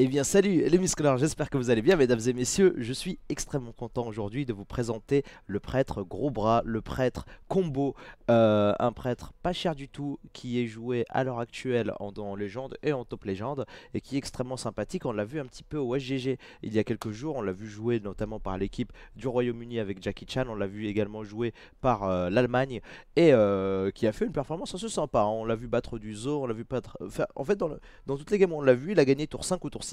Eh bien salut les muscleurs, j'espère que vous allez bien mesdames et messieurs, je suis extrêmement content aujourd'hui de vous présenter le prêtre gros bras, le prêtre combo, euh, un prêtre pas cher du tout qui est joué à l'heure actuelle en, en légende et en top légende et qui est extrêmement sympathique, on l'a vu un petit peu au HGG il y a quelques jours, on l'a vu jouer notamment par l'équipe du Royaume-Uni avec Jackie Chan, on l'a vu également jouer par euh, l'Allemagne et euh, qui a fait une performance assez sympa, hein. on l'a vu battre du zoo, on l'a vu battre... en fait dans, dans toutes les games on l'a vu, il a gagné tour 5 ou tour 6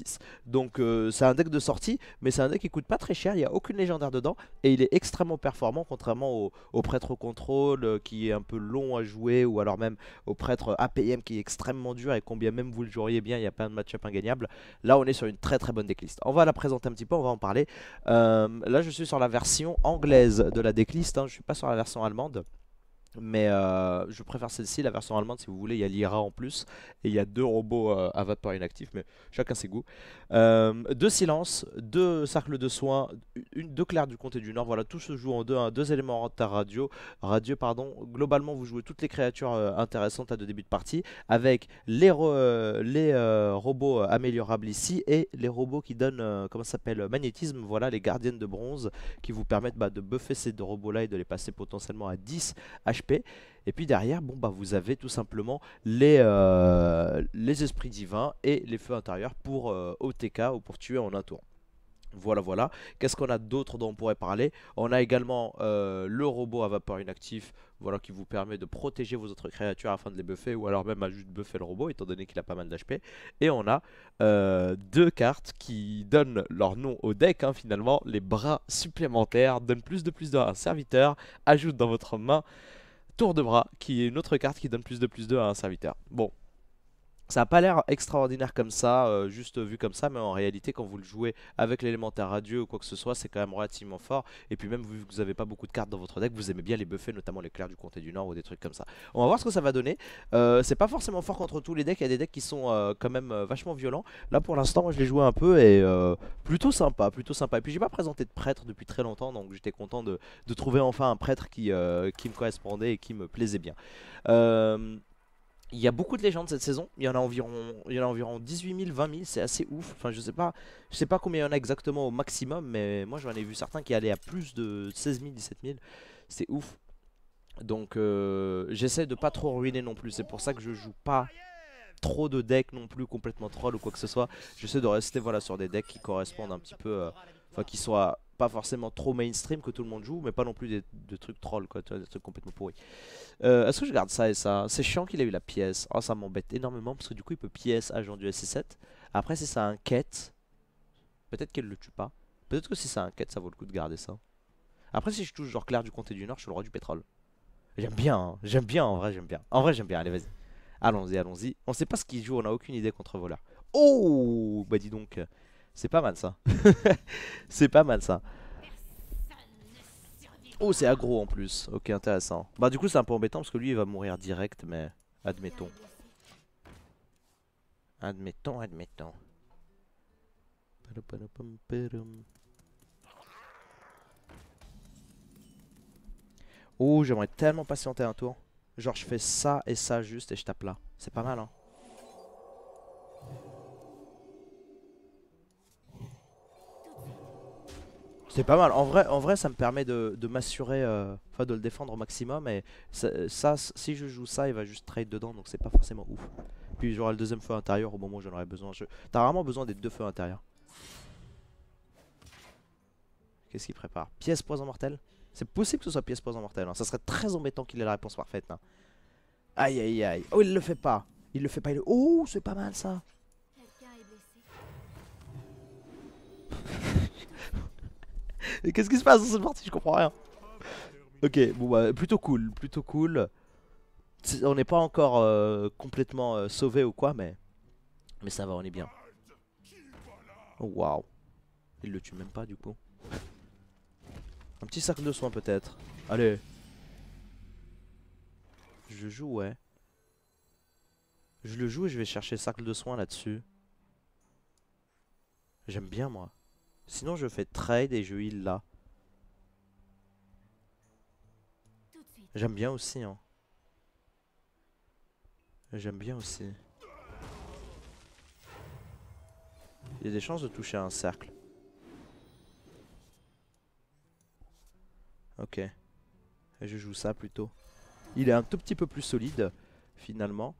donc euh, c'est un deck de sortie, mais c'est un deck qui coûte pas très cher, il n'y a aucune légendaire dedans, et il est extrêmement performant, contrairement au, prêtre au contrôle euh, qui est un peu long à jouer, ou alors même au prêtre APM qui est extrêmement dur, et combien même vous le joueriez bien, il y a pas de match-up ingagnable Là on est sur une très très bonne decklist. On va la présenter un petit peu, on va en parler. Euh, là je suis sur la version anglaise de la decklist, je hein. je suis pas sur la version allemande. Mais euh, je préfère celle-ci, la version allemande si vous voulez, il y a l'IRA en plus, et il y a deux robots à euh, vapeur inactifs, mais chacun ses goûts. Euh, deux silences, deux cercles de soins, une deux Claire du comté du Nord. Voilà, tout se joue en deux, hein, deux éléments en radio, radio pardon. Globalement, vous jouez toutes les créatures euh, intéressantes à deux début de partie avec les, euh, euh, robots améliorables ici et les robots qui donnent comment s'appelle magnétisme. Voilà, les gardiennes de bronze qui vous permettent bah, de buffer ces deux robots là et de les passer potentiellement à 10 HP. Et puis derrière, bon bah vous avez tout simplement les, esprits divins et les feux intérieurs pour OTK ou pour tuer en un tour. Voilà, voilà. Qu'est-ce qu'on a d'autre dont on pourrait parler On a également euh, le robot à vapeur inactif, voilà, qui vous permet de protéger vos autres créatures afin de les buffer, ou alors même à juste buffer le robot, étant donné qu'il a pas mal d'HP. Et on a euh, deux cartes qui donnent leur nom au deck, hein, finalement, les bras supplémentaires, donnent plus de plus de à un serviteur, Ajoute dans votre main tour de bras, qui est une autre carte qui donne plus de plus de à un serviteur. Bon, ça n'a pas l'air extraordinaire comme ça, euh, juste vu comme ça, mais en réalité, quand vous le jouez avec l'élémentaire radieux ou quoi que ce soit, c'est quand même relativement fort. Et puis même, vu que vous n'avez pas beaucoup de cartes dans votre deck, vous aimez bien les buffer, notamment les clairs du comté du Nord ou des trucs comme ça. On va voir ce que ça va donner. Euh, c'est pas forcément fort contre tous les decks, il y a des decks qui sont euh, quand même vachement violents. Là, pour l'instant, moi, je l'ai joué un peu et plutôt sympa, plutôt sympa. Et puis, j'ai pas présenté de prêtre depuis très longtemps, donc j'étais content de, trouver enfin un prêtre qui, qui me correspondait et qui me plaisait bien. Euh... Il y a beaucoup de légendes cette saison, il y en a environ, il a environ 18 000, 20 000, c'est assez ouf. Enfin, je sais pas, je sais pas combien il y en a exactement au maximum, mais moi j'en ai vu certains qui allaient à plus de 16 000, 17 000. C'est ouf. Donc euh, j'essaie de pas trop ruiner non plus, c'est pour ça que je joue pas trop de decks non plus complètement troll ou quoi que ce soit. J'essaie de rester voilà sur des decks qui correspondent un petit peu, euh, enfin qui soient pas forcément trop mainstream que tout le monde joue, mais pas non plus des, trucs trolls, quoi, des trucs complètement pourris. Euh, est-ce que je garde ça et ça C'est chiant qu'il ait eu la pièce. Ah, ça m'embête énormément parce que du coup, il peut pièce agent du SC7. Après, si ça inquiète, peut-être qu'elle le tue pas. Peut-être que si ça inquiète, ça vaut le coup de garder ça. Après, si je touche genre Claire du Comté du Nord, je suis le roi du pétrole. J'aime bien, hein. j'aime bien, en vrai, j'aime bien. En vrai, j'aime bien, allez, vas-y. Allons-y, allons-y. On sait pas ce qu'il joue, on a aucune idée contre voleur. Oh Bah dis donc, c'est pas mal ça. c'est pas mal ça. Oh, c'est aggro en plus. Ok, intéressant. Bah, du coup, c'est un peu embêtant parce que lui, il va mourir direct, mais admettons. Admettons, admettons. Oh, j'aimerais tellement patienter un tour. Genre, je fais ça et ça juste et je tape là. C'est pas mal, hein. C'est pas mal. En vrai, en vrai, ça me permet de, m'assurer, euh, enfin de le défendre au maximum. Et ça, si je joue ça, il va juste trade dedans, donc c'est pas forcément ouf. Puis j'aurai le deuxième feu intérieur au moment où j'en aurai besoin. T'as vraiment besoin des deux feux intérieurs. Qu'est-ce qu'il prépare Pièce poison mortel C'est possible que ce soit pièce poison mortel, hein. Ça serait très embêtant qu'il ait la réponse parfaite. Hein. Aïe aïe aïe. Oh, il le fait pas. Il le fait pas. Il... Oh, c'est pas mal ça. Qu'est-ce qui se passe dans cette partie Je comprends rien. Ok, bon bah, plutôt cool, plutôt cool. on n'est pas encore euh, complètement euh, sauvé ou quoi, mais... Mais ça va, on est bien. waouh. Il le tue même pas, du coup. Un petit cercle de soins, peut-être. Allez. Je joue, ouais. Je le joue et je vais chercher sac de soins là-dessus. J'aime bien, moi. Sinon, je fais trade et je heal là. J'aime bien aussi, hein. J'aime bien aussi. Il y a des chances de toucher un cercle. Ok. Je joue ça plutôt. Il est un tout petit peu plus solide, finalement.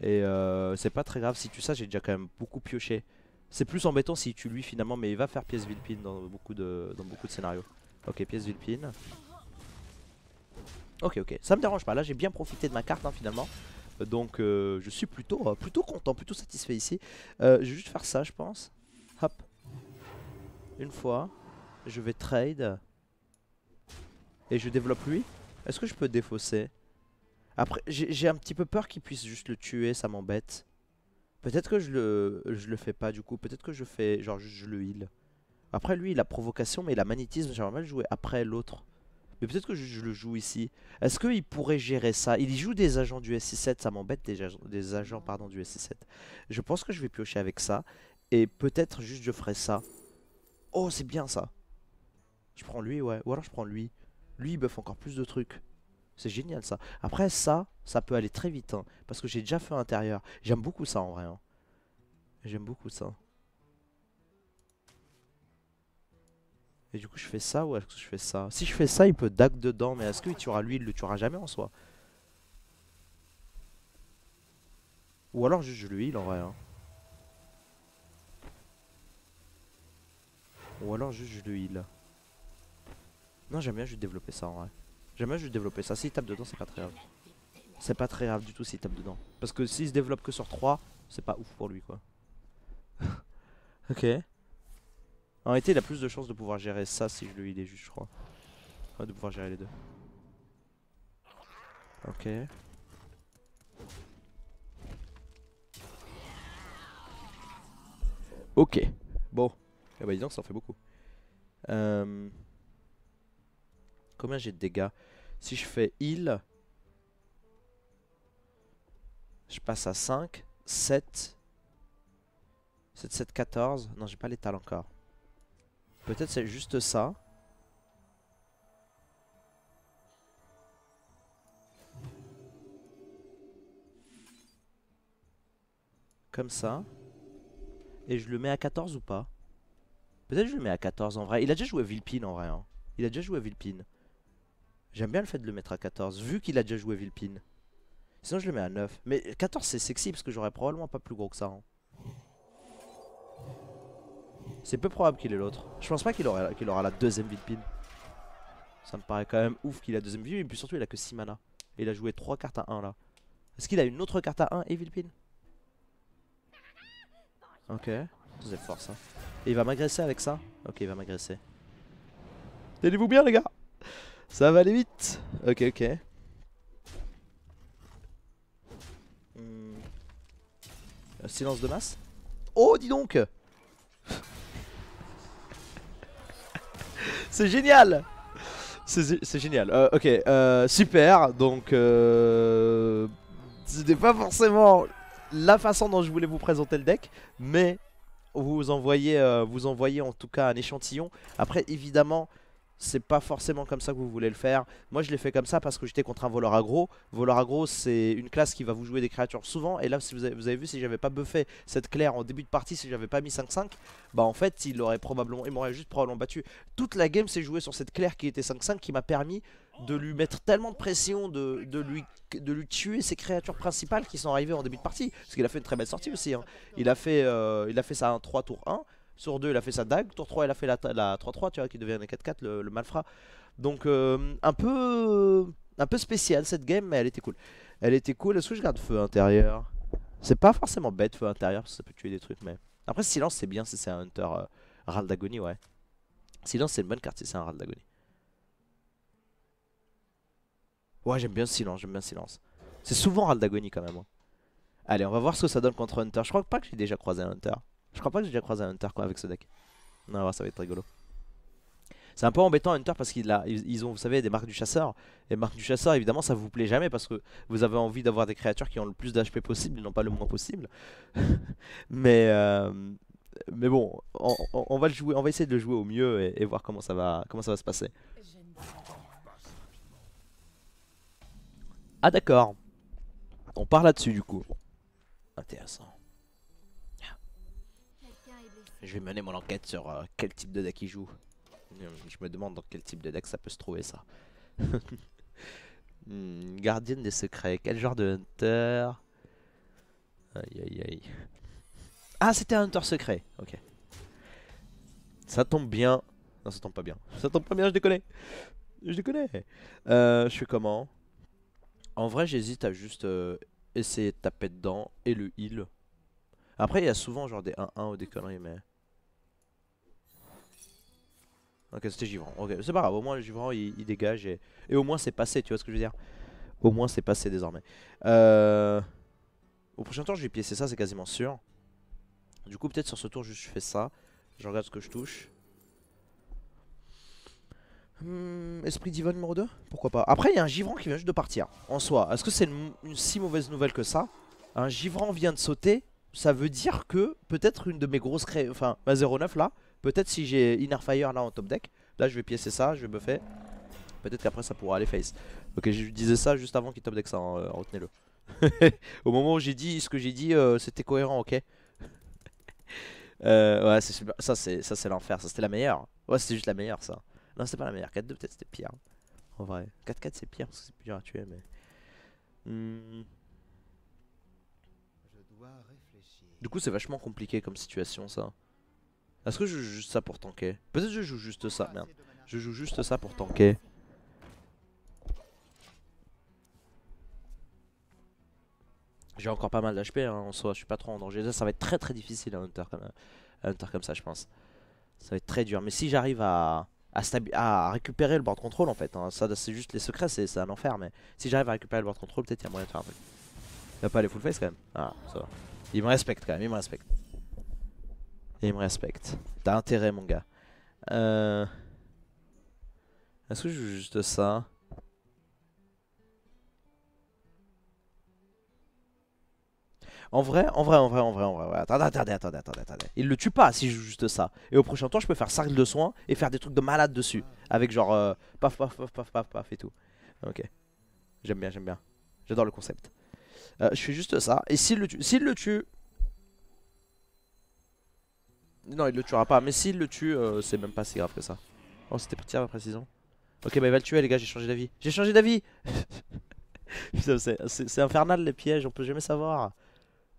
Et euh, c'est pas très grave. Si tu sais, j'ai déjà quand même beaucoup pioché. C'est plus embêtant si tu lui finalement, mais il va faire pièce Vilpine dans beaucoup de, dans beaucoup de scénarios. Ok, pièce Vilpine. Ok, ok, ça me dérange pas. Là, j'ai bien profité de ma carte hein, finalement. Donc, euh, je suis plutôt, euh, plutôt content, plutôt satisfait ici. Euh, je vais juste faire ça, je pense. Hop. Une fois. Je vais trade. Et je développe lui. Est-ce que je peux défausser Après, j'ai un petit peu peur qu'il puisse juste le tuer, ça m'embête. Peut-être que je le, je le fais pas du coup. Peut-être que je fais genre je le heal. Après lui il a provocation mais il a magnétisme. J'aimerais mal jouer après l'autre. Mais peut-être que je, le joue ici. Est-ce qu'il pourrait gérer ça Il y joue des agents du SI7. Ça m'embête des, des, agents pardon du SI7. Je pense que je vais piocher avec ça. Et peut-être juste je ferai ça. Oh c'est bien ça. Je prends lui ouais. Ou alors je prends lui. Lui il buff encore plus de trucs. C'est génial ça. Après ça, ça peut aller très vite. Hein, parce que j'ai déjà fait intérieur. J'aime beaucoup ça en vrai. Hein. J'aime beaucoup ça. Et du coup je fais ça ou est-ce que je fais ça Si je fais ça il peut dac dedans mais est-ce qu'il tuera lui il le tuera jamais en soi Ou alors juste je lui heal en vrai hein. Ou alors juste je lui heal Non j'aime bien juste développer ça en vrai J'aimerais juste développer ça. S'il tape dedans, c'est pas très grave. C'est pas très grave du tout s'il tape dedans. Parce que s'il se développe que sur 3, c'est pas ouf pour lui, quoi. ok. En réalité, il a plus de chances de pouvoir gérer ça si je lui il juste, je crois. de pouvoir gérer les deux. Ok. Ok. Bon. Eh bah, ben, dis ça en fait beaucoup. Euh... Combien j'ai de dégâts Si je fais heal, je passe à 5, 7, 7, 7, 14. Non, j'ai pas l'étal encore. Peut-être c'est juste ça. Comme ça. Et je le mets à 14 ou pas Peut-être je le mets à 14 en vrai. Il a déjà joué Vilpin en vrai. Hein. Il a déjà joué Vilpin. J'aime bien le fait de le mettre à 14, vu qu'il a déjà joué Vilpine. Sinon, je le mets à 9. Mais 14, c'est sexy, parce que j'aurais probablement pas plus gros que ça. Hein. C'est peu probable qu'il ait l'autre. Je pense pas qu'il aura, aura la deuxième Vilpin. Ça me paraît quand même ouf qu'il a deuxième Vilpine. Et puis surtout, il a que 6 mana. Et il a joué 3 cartes à 1, là. Est-ce qu'il a une autre carte à 1 et Vilpin Ok. Vous fort, ça. Et il va m'agresser avec ça Ok, il va m'agresser. Tenez-vous bien, les gars ça va aller vite Ok, ok. Hmm. Euh, silence de masse Oh, dis donc C'est génial C'est génial. Euh, ok, euh, super. Donc, euh, c'était pas forcément la façon dont je voulais vous présenter le deck, mais vous envoyez, vous envoyez en tout cas un échantillon. Après, évidemment, c'est pas forcément comme ça que vous voulez le faire. Moi je l'ai fait comme ça parce que j'étais contre un voleur aggro. Voleur aggro c'est une classe qui va vous jouer des créatures souvent. Et là si vous, avez, vu si j'avais pas buffé cette claire en début de partie, si j'avais pas mis 5-5, bah en fait il aurait probablement, il m'aurait juste probablement battu. Toute la game s'est jouée sur cette claire qui était 5-5 qui m'a permis de lui mettre tellement de pression, de, lui, de lui tuer ses créatures principales qui sont arrivées en début de partie. Parce qu'il a fait une très belle sortie aussi. Hein. Il, a fait, euh, il a fait ça à 3 tours 1. Tour 2, il a fait sa dague. Tour 3, il a fait la 3-3, tu vois, qui devient un 4-4, le, Malfra. malfrat. Donc, euh, un peu un peu spécial cette game, mais elle était cool. Elle était cool. Est-ce que je garde feu intérieur C'est pas forcément bête, feu intérieur, parce que ça peut tuer des trucs, mais. Après, silence, c'est bien si c'est un hunter euh, Ral d'agonie, ouais. Silence, c'est une bonne carte si c'est un Ral d'agonie. Ouais, j'aime bien silence, j'aime bien silence. C'est souvent Ral d'agonie quand même. Hein. Allez, on va voir ce que ça donne contre Hunter. Je crois pas que j'ai déjà croisé un Hunter. Je crois pas que j'ai déjà croisé un Hunter avec ce deck. Non, ça va être rigolo. C'est un peu embêtant Hunter parce qu'ils ont, vous savez, des marques du chasseur. Et marques du chasseur, évidemment, ça vous plaît jamais parce que vous avez envie d'avoir des créatures qui ont le plus d'HP possible et non pas le moins possible. mais, euh, mais bon, on, va essayer de le jouer au mieux et, voir comment ça va, comment ça va se passer. Ah d'accord. On part là-dessus du coup. Intéressant je vais mener mon enquête sur euh, quel type de deck il joue. Euh, je me demande dans quel type de deck ça peut se trouver ça. Hmm, gardienne des secrets, quel genre de hunter Aïe aïe aïe. Ah c'était un hunter secret, ok. Ça tombe bien. Non ça tombe pas bien. Ça tombe pas bien, je déconne. Je déconne. Euh, je suis comment En vrai j'hésite à juste essayer de taper dedans et le heal. Après il y a souvent genre des 1-1 ou des conneries mais... Ok, c'était Givran. Ok, c'est pas grave, au moins Givran il, il dégage et... au moins c'est passé, tu vois ce que je veux dire Au moins c'est passé désormais. Euh, au prochain tour, je vais piécer ça, c'est quasiment sûr. Du coup, peut-être sur ce tour, je fais ça. Je regarde ce que je touche. Hmm, esprit divin numéro 2 Pourquoi pas Après il y a un Givran qui vient juste de partir En soi, est-ce que c'est une, si mauvaise nouvelle que ça Un Givran vient de sauter Ça veut dire que peut-être une de mes grosses cré... Enfin ma 09 là Peut-être si j'ai Inner Fire là en top deck. Là, je vais piécer ça, je vais buffer. Peut-être qu'après, ça pourra aller face. Ok, je disais ça juste avant qu'il top deck ça, hein, euh, retenez-le. Au moment où j'ai dit ce que j'ai dit, euh, c'était cohérent, ok euh, Ouais, c'est super. Ça, c'est l'enfer. Ça, c'était la meilleure. Ouais, c'était juste la meilleure, ça. Non, c'était pas la meilleure. 4-2, peut-être, c'était pire. Hein, en vrai. 4-4, c'est pire parce que c'est plus dur à tuer, mais. Hmm. Du coup, c'est vachement compliqué comme situation, ça. Est-ce que je joue juste ça pour tanker Peut-être que je joue juste ça, merde. Je joue juste ça pour tanker. J'ai encore pas mal d'HP hein, en soi, je suis pas trop en danger. ça va être très très difficile à hunter comme, hunter comme ça, je pense. Ça va être très dur. Mais si j'arrive à, à, récupérer le board control en fait, hein, ça c'est juste les secrets, c'est un enfer. Mais si j'arrive à récupérer le board control, peut-être il y a moyen de faire un truc. Il va pas aller full face quand même. Ah, ça va. Il me respecte quand même, il me respecte. Et il me respecte. T'as intérêt, mon gars. Euh... Est-ce que je joue juste ça En vrai, en vrai, en vrai, en vrai, en vrai. Attendez, attendez, attendez, attendez, attendez. Il le tue pas si je joue juste ça. Et au prochain temps je peux faire cercle de soins et faire des trucs de malade dessus. Avec genre euh, paf, paf, paf, paf, paf, paf et tout. Ok. J'aime bien, j'aime bien. J'adore le concept. Euh, je fais juste ça. Et s'il le tue, s'il le tue, non, il le tuera pas. Mais s'il le tue, euh, c'est même pas si grave que ça. Oh, c'était parti à précision. Ok, bah il va le tuer, les gars, j'ai changé d'avis. J'ai changé d'avis c'est infernal les pièges, on peut jamais savoir.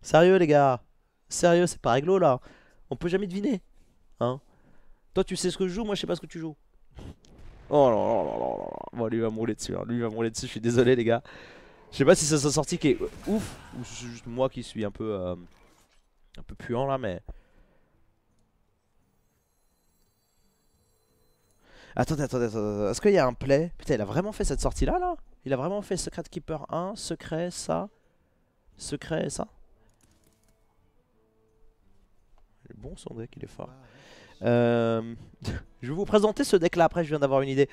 Sérieux, les gars. Sérieux, c'est pas réglo là. On peut jamais deviner. Hein Toi, tu sais ce que je joue, moi, je sais pas ce que tu joues. Oh là là là là là. Bon, lui, va me rouler dessus. Hein. Lui, va me dessus, je suis désolé, les gars. Je sais pas si ça s'est sorti qui est ouf ou c'est juste moi qui suis un peu. Euh, un peu puant là, mais. Attendez, attendez, attendez. Est-ce qu'il y a un play Putain, il a vraiment fait cette sortie-là, là Il a vraiment fait Secret Keeper 1, secret, ça, secret, ça Bon son deck, il est fort. Euh, je vais vous présenter ce deck-là après, je viens d'avoir une idée.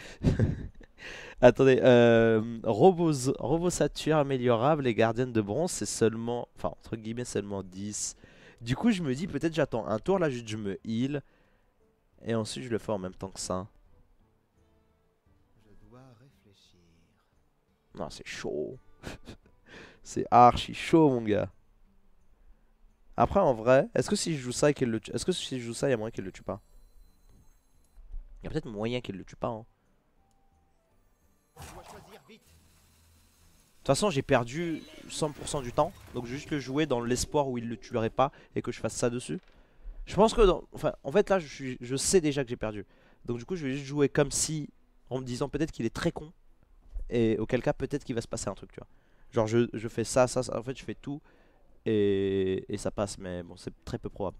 Attendez, euh, Robos, améliorable et gardienne de bronze, c'est seulement, enfin entre guillemets seulement 10. Du coup je me dis peut-être j'attends un tour là, juste je me heal. Et ensuite je le fais en même temps que ça. Non, c'est chaud. c'est archi chaud, mon gars. Après, en vrai, est-ce que si je joue ça Est-ce que si je joue ça, il y a moyen qu'il le tue pas Il y a peut-être moyen qu'il le tue pas, hein. De toute façon j'ai perdu 100% du temps Donc je vais juste le jouer dans l'espoir où il le tuerait pas Et que je fasse ça dessus Je pense que dans... en fait là je, je sais déjà que j'ai perdu Donc du coup je vais juste jouer comme si En me disant peut-être qu'il est très con et auquel cas peut-être qu'il va se passer un truc, tu vois. Genre je, je fais ça, ça, en fait je fais tout et, ça passe, mais bon c'est très peu probable.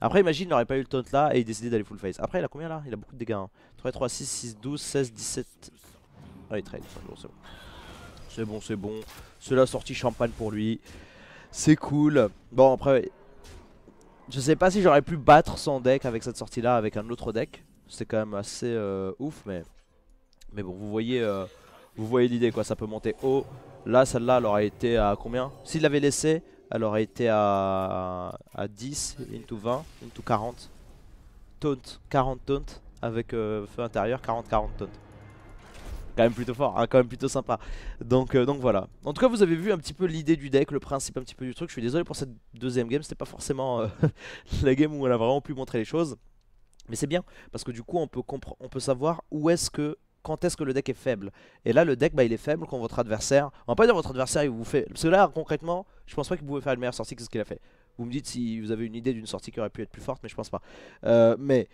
Après imagine il n'aurait pas eu le taunt là et il décidait d'aller full face. Après il a combien là Il a beaucoup de dégâts. 3, 3, 6, 6, 12, 16, 17... Ah il trade, c'est bon. C'est bon, c'est bon. cela sortie champagne pour lui. C'est cool. Bon après... Je sais pas si j'aurais pu battre son deck avec cette sortie là avec un autre deck. C'est quand même assez euh, ouf mais... Mais bon, vous voyez, euh, voyez l'idée quoi, ça peut monter haut. Là, celle-là, elle aurait été à combien S'il l'avait laissé, elle aurait été à, à 10, into 20, into 40. Taunt, 40 taunt avec euh, feu intérieur, 40-40 taunt. Quand même plutôt fort, hein, quand même plutôt sympa. Donc, euh, donc voilà. En tout cas, vous avez vu un petit peu l'idée du deck, le principe un petit peu du truc. Je suis désolé pour cette deuxième game, c'était pas forcément la game où elle a vraiment pu montrer les choses. Mais c'est bien, parce que du coup on peut, on peut savoir où est-ce que quand est-ce que le deck est faible. Et là, le deck, bah, il est faible quand votre adversaire... On va pas dire votre adversaire, il vous fait... Cela concrètement, je pense pas qu'il pouvait faire une meilleure sortie que ce qu'il a fait. Vous me dites si vous avez une idée d'une sortie qui aurait pu être plus forte, mais je pense pas. Euh, mais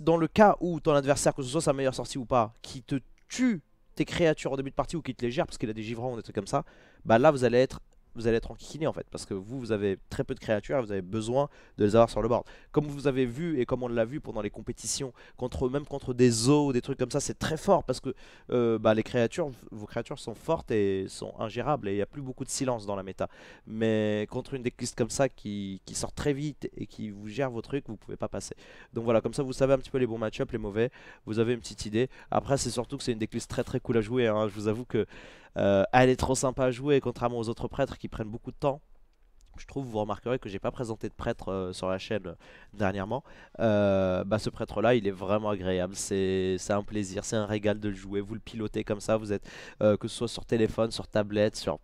dans le cas où ton adversaire, que ce soit sa meilleure sortie ou pas, qui te tue tes créatures au début de partie ou qui te les gère parce qu'il a des givrons ou des trucs comme ça, bah là vous allez être vous allez être enquiquiné en fait. Parce que vous, vous avez très peu de créatures et vous avez besoin de les avoir sur le board. Comme vous avez vu et comme on l'a vu pendant les compétitions, contre, même contre des zoos ou des trucs comme ça, c'est très fort parce que euh, bah, les créatures, vos créatures sont fortes et sont ingérables et il n'y a plus beaucoup de silence dans la méta. Mais contre une décliste comme ça qui, sort très vite et qui vous gère vos trucs, vous pouvez pas passer. Donc voilà, comme ça vous savez un petit peu les bons match-up, les mauvais, vous avez une petite idée. Après, c'est surtout que c'est une décliste très très cool à jouer. Hein. Je vous avoue que euh, elle est trop sympa à jouer contrairement aux autres prêtres qui prennent beaucoup de temps. Je trouve, vous remarquerez que j'ai pas présenté de prêtre euh, sur la chaîne euh, dernièrement. Euh, bah, ce prêtre-là, il est vraiment agréable. C'est un plaisir, c'est un régal de le jouer. Vous le pilotez comme ça, vous êtes que ce soit sur téléphone, sur tablette, sur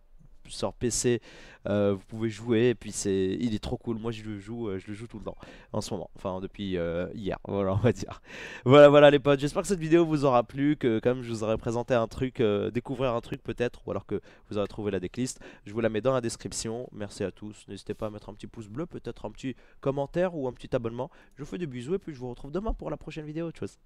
sur PC, euh, vous pouvez jouer, et puis c'est, il est trop cool. Moi, je le joue, euh, je le joue tout le temps en ce moment, enfin depuis euh, hier, voilà, on va dire. Voilà, voilà les potes. J'espère que cette vidéo vous aura plu, que comme je vous aurais présenté un truc, découvrir un truc peut-être, ou alors que vous aurez trouvé la decklist. Je vous la mets dans la description. Merci à tous. N'hésitez pas à mettre un petit pouce bleu, peut-être un petit commentaire ou un petit abonnement. Je vous fais des bisous et puis je vous retrouve demain pour la prochaine vidéo. chose